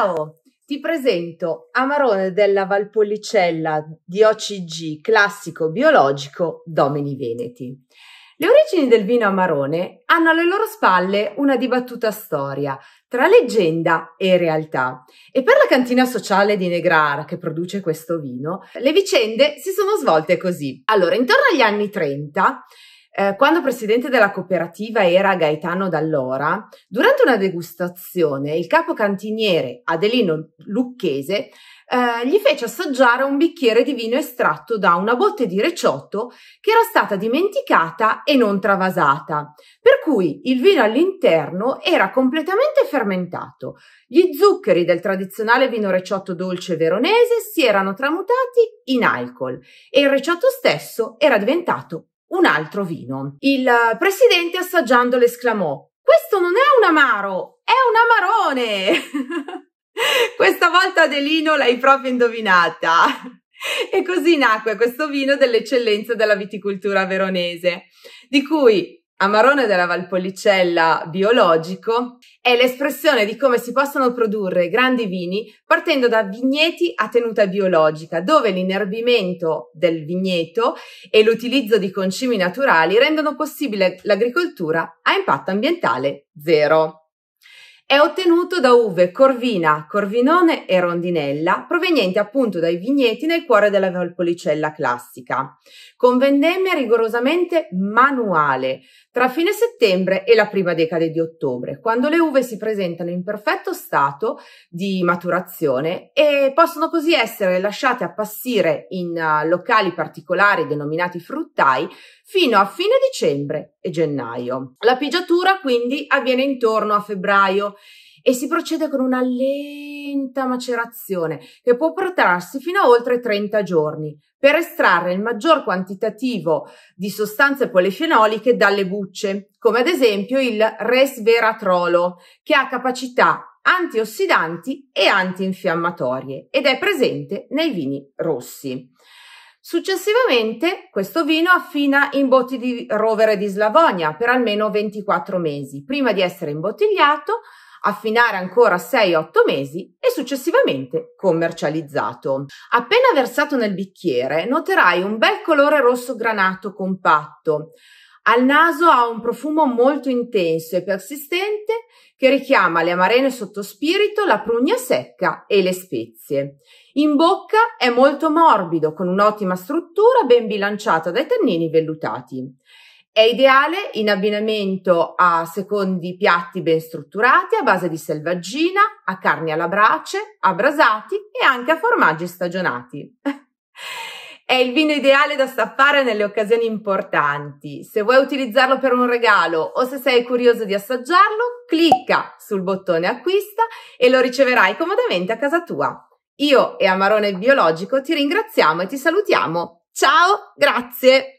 Ciao, ti presento Amarone della Valpolicella di OCG classico biologico Domini Veneti. Le origini del vino amarone hanno alle loro spalle una dibattuta storia tra leggenda e realtà e per la cantina sociale di Negrara che produce questo vino le vicende si sono svolte così. Allora, intorno agli anni 30 eh, quando presidente della cooperativa era Gaetano Dall'Ora, durante una degustazione il capo cantiniere Adelino Lucchese eh, gli fece assaggiare un bicchiere di vino estratto da una botte di reciotto che era stata dimenticata e non travasata, per cui il vino all'interno era completamente fermentato. Gli zuccheri del tradizionale vino reciotto dolce veronese si erano tramutati in alcol e il reciotto stesso era diventato un altro vino. Il presidente assaggiandolo esclamò: Questo non è un amaro, è un amarone! Questa volta Adelino l'hai proprio indovinata. E così nacque questo vino dell'eccellenza della viticoltura veronese, di cui Amarone della Valpolicella biologico è l'espressione di come si possono produrre grandi vini partendo da vigneti a tenuta biologica, dove l'inerbimento del vigneto e l'utilizzo di concimi naturali rendono possibile l'agricoltura a impatto ambientale zero è ottenuto da uve Corvina, Corvinone e Rondinella, provenienti appunto dai vigneti nel cuore della Valpolicella classica, con vendemmia rigorosamente manuale, tra fine settembre e la prima decade di ottobre, quando le uve si presentano in perfetto stato di maturazione e possono così essere lasciate appassire in eh, locali particolari denominati fruttai fino a fine dicembre e gennaio. La pigiatura quindi avviene intorno a febbraio, e si procede con una lenta macerazione che può protrarsi fino a oltre 30 giorni per estrarre il maggior quantitativo di sostanze polifenoliche dalle bucce, come ad esempio il resveratrolo, che ha capacità antiossidanti e antinfiammatorie ed è presente nei vini rossi. Successivamente questo vino affina in botti di rovere di Slavonia per almeno 24 mesi, prima di essere imbottigliato affinare ancora 6-8 mesi e successivamente commercializzato. Appena versato nel bicchiere noterai un bel colore rosso granato compatto. Al naso ha un profumo molto intenso e persistente che richiama le amarene sottospirito, la prugna secca e le spezie. In bocca è molto morbido, con un'ottima struttura ben bilanciata dai tannini vellutati. È ideale in abbinamento a secondi piatti ben strutturati a base di selvaggina, a carni alla brace, a brasati e anche a formaggi stagionati. È il vino ideale da staffare nelle occasioni importanti. Se vuoi utilizzarlo per un regalo o se sei curioso di assaggiarlo, clicca sul bottone acquista e lo riceverai comodamente a casa tua. Io e Amarone Biologico ti ringraziamo e ti salutiamo. Ciao, grazie!